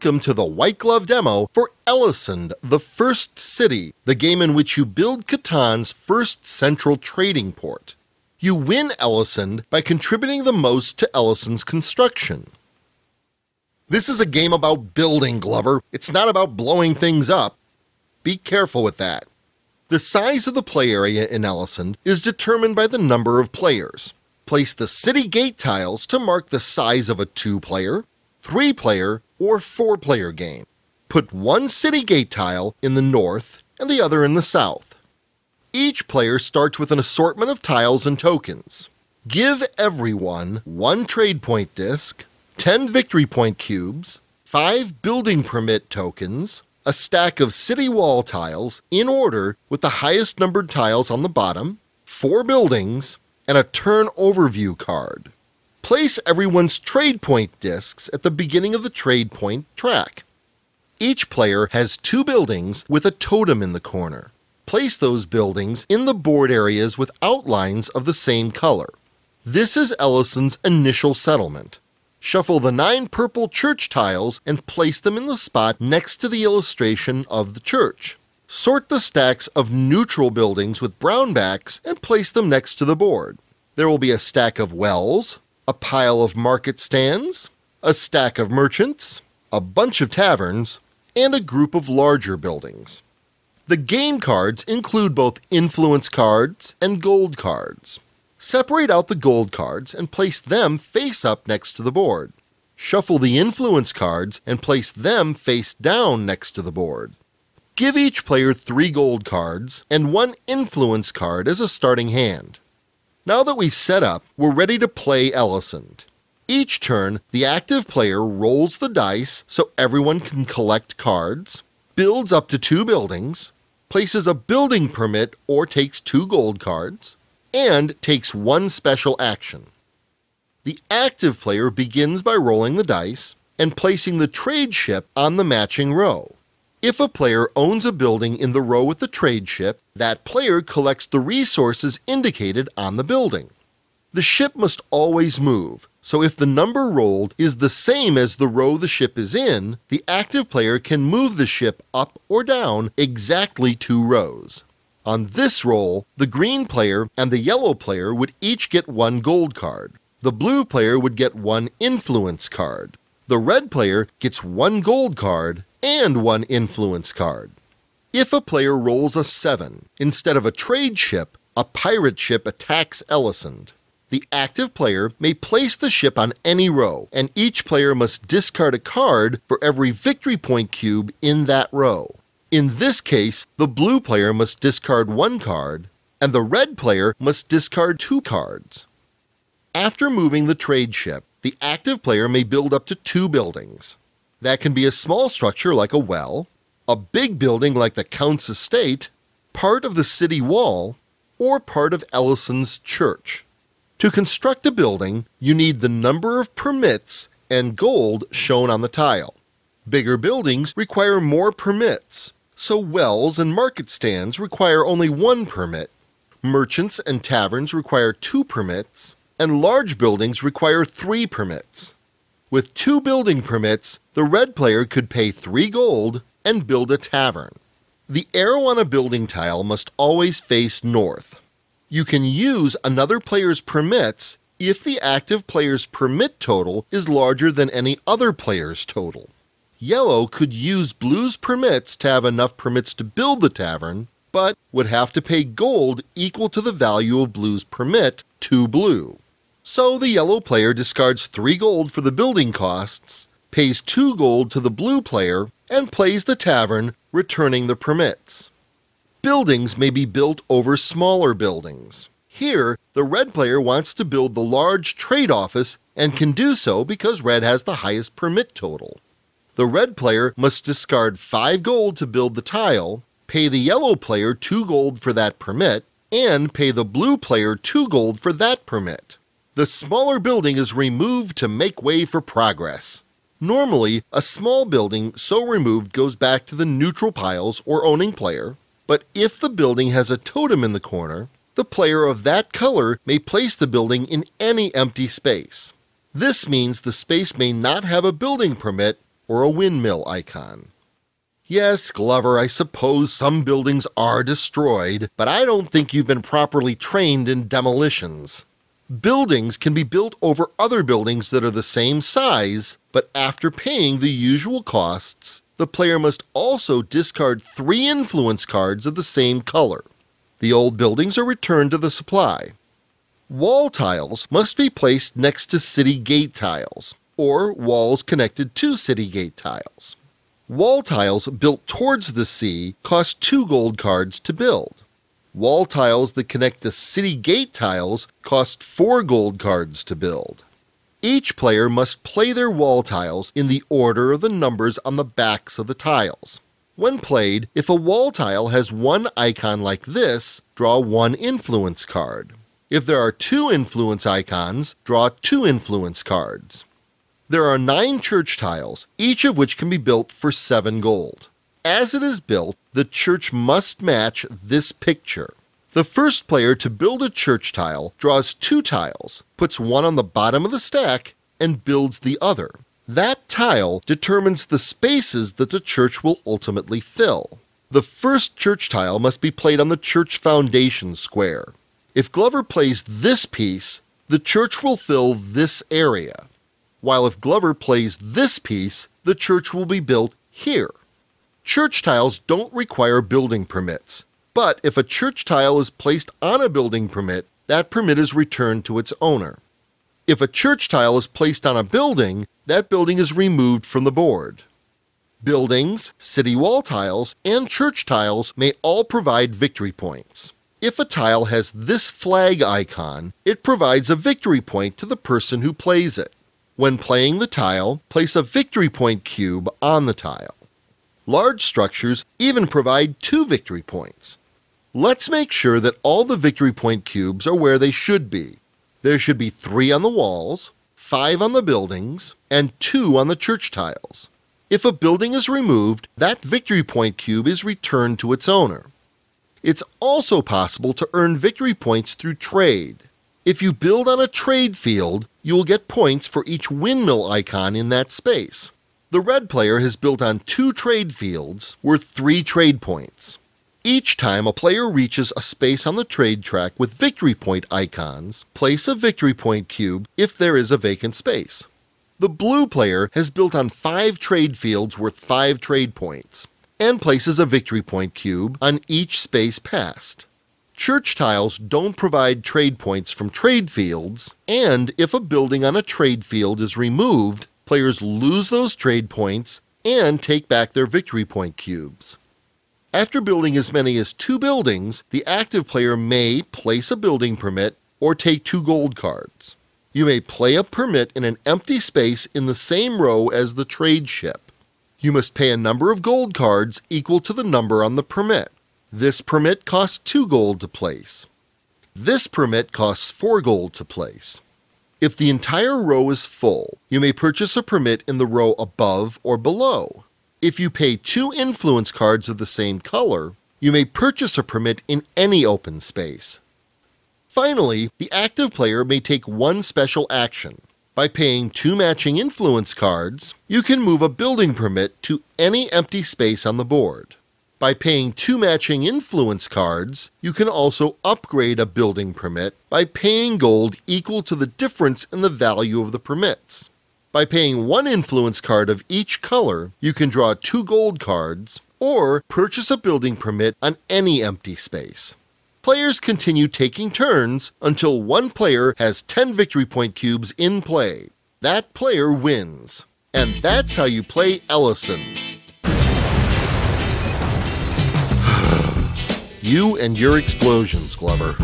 Welcome to the White Glove demo for Ellisand, the First City, the game in which you build Catan's first central trading port. You win Ellisand by contributing the most to Ellisand's construction. This is a game about building, Glover. It's not about blowing things up. Be careful with that. The size of the play area in Ellisand is determined by the number of players. Place the city gate tiles to mark the size of a two-player, three-player, or four player game. Put one city gate tile in the north and the other in the south. Each player starts with an assortment of tiles and tokens. Give everyone one trade point disc, 10 victory point cubes, 5 building permit tokens, a stack of city wall tiles in order with the highest numbered tiles on the bottom, 4 buildings, and a turn overview card. Place everyone's trade point discs at the beginning of the trade point track. Each player has two buildings with a totem in the corner. Place those buildings in the board areas with outlines of the same color. This is Ellison's initial settlement. Shuffle the nine purple church tiles and place them in the spot next to the illustration of the church. Sort the stacks of neutral buildings with brown backs and place them next to the board. There will be a stack of wells, a pile of market stands, a stack of merchants, a bunch of taverns, and a group of larger buildings. The game cards include both influence cards and gold cards. Separate out the gold cards and place them face up next to the board. Shuffle the influence cards and place them face down next to the board. Give each player three gold cards and one influence card as a starting hand. Now that we've set up, we're ready to play Ellisand. Each turn, the active player rolls the dice so everyone can collect cards, builds up to two buildings, places a building permit or takes two gold cards, and takes one special action. The active player begins by rolling the dice and placing the trade ship on the matching row. If a player owns a building in the row with the trade ship, that player collects the resources indicated on the building. The ship must always move, so if the number rolled is the same as the row the ship is in, the active player can move the ship up or down exactly two rows. On this roll, the green player and the yellow player would each get one gold card. The blue player would get one influence card. The red player gets one gold card and one influence card. If a player rolls a 7 instead of a trade ship, a pirate ship attacks Ellisand. The active player may place the ship on any row, and each player must discard a card for every victory point cube in that row. In this case, the blue player must discard one card, and the red player must discard two cards. After moving the trade ship, the active player may build up to two buildings. That can be a small structure like a well, a big building like the Count's Estate, part of the city wall, or part of Ellison's church. To construct a building, you need the number of permits and gold shown on the tile. Bigger buildings require more permits, so wells and market stands require only one permit. Merchants and taverns require two permits, and large buildings require three permits. With two building permits, the red player could pay three gold and build a tavern. The a building tile must always face north. You can use another player's permits if the active player's permit total is larger than any other player's total. Yellow could use blue's permits to have enough permits to build the tavern, but would have to pay gold equal to the value of blue's permit to blue. So the yellow player discards 3 gold for the building costs, pays 2 gold to the blue player and plays the tavern, returning the permits. Buildings may be built over smaller buildings. Here, the red player wants to build the large trade office and can do so because red has the highest permit total. The red player must discard 5 gold to build the tile, pay the yellow player 2 gold for that permit, and pay the blue player 2 gold for that permit. The smaller building is removed to make way for progress. Normally, a small building so removed goes back to the neutral piles or owning player, but if the building has a totem in the corner, the player of that color may place the building in any empty space. This means the space may not have a building permit or a windmill icon. Yes, Glover, I suppose some buildings are destroyed, but I don't think you've been properly trained in demolitions buildings can be built over other buildings that are the same size, but after paying the usual costs, the player must also discard three influence cards of the same color. The old buildings are returned to the supply. Wall tiles must be placed next to city gate tiles, or walls connected to city gate tiles. Wall tiles built towards the sea cost two gold cards to build. Wall tiles that connect the city gate tiles cost four gold cards to build. Each player must play their wall tiles in the order of the numbers on the backs of the tiles. When played, if a wall tile has one icon like this, draw one influence card. If there are two influence icons, draw two influence cards. There are nine church tiles, each of which can be built for seven gold. As it is built, the church must match this picture. The first player to build a church tile draws two tiles, puts one on the bottom of the stack, and builds the other. That tile determines the spaces that the church will ultimately fill. The first church tile must be played on the church foundation square. If Glover plays this piece, the church will fill this area, while if Glover plays this piece, the church will be built here. Church tiles don't require building permits, but if a church tile is placed on a building permit, that permit is returned to its owner. If a church tile is placed on a building, that building is removed from the board. Buildings, city wall tiles, and church tiles may all provide victory points. If a tile has this flag icon, it provides a victory point to the person who plays it. When playing the tile, place a victory point cube on the tile. Large structures even provide two victory points. Let's make sure that all the victory point cubes are where they should be. There should be three on the walls, five on the buildings, and two on the church tiles. If a building is removed, that victory point cube is returned to its owner. It's also possible to earn victory points through trade. If you build on a trade field, you will get points for each windmill icon in that space. The red player has built on two trade fields worth three trade points. Each time a player reaches a space on the trade track with victory point icons, place a victory point cube if there is a vacant space. The blue player has built on five trade fields worth five trade points, and places a victory point cube on each space passed. Church tiles don't provide trade points from trade fields, and if a building on a trade field is removed, players lose those trade points and take back their victory point cubes. After building as many as two buildings, the active player may place a building permit or take two gold cards. You may play a permit in an empty space in the same row as the trade ship. You must pay a number of gold cards equal to the number on the permit. This permit costs 2 gold to place. This permit costs 4 gold to place. If the entire row is full, you may purchase a permit in the row above or below. If you pay two influence cards of the same color, you may purchase a permit in any open space. Finally, the active player may take one special action. By paying two matching influence cards, you can move a building permit to any empty space on the board. By paying two matching influence cards, you can also upgrade a building permit by paying gold equal to the difference in the value of the permits. By paying one influence card of each color, you can draw two gold cards or purchase a building permit on any empty space. Players continue taking turns until one player has 10 victory point cubes in play. That player wins. And that's how you play Ellison. You and your explosions, Glover.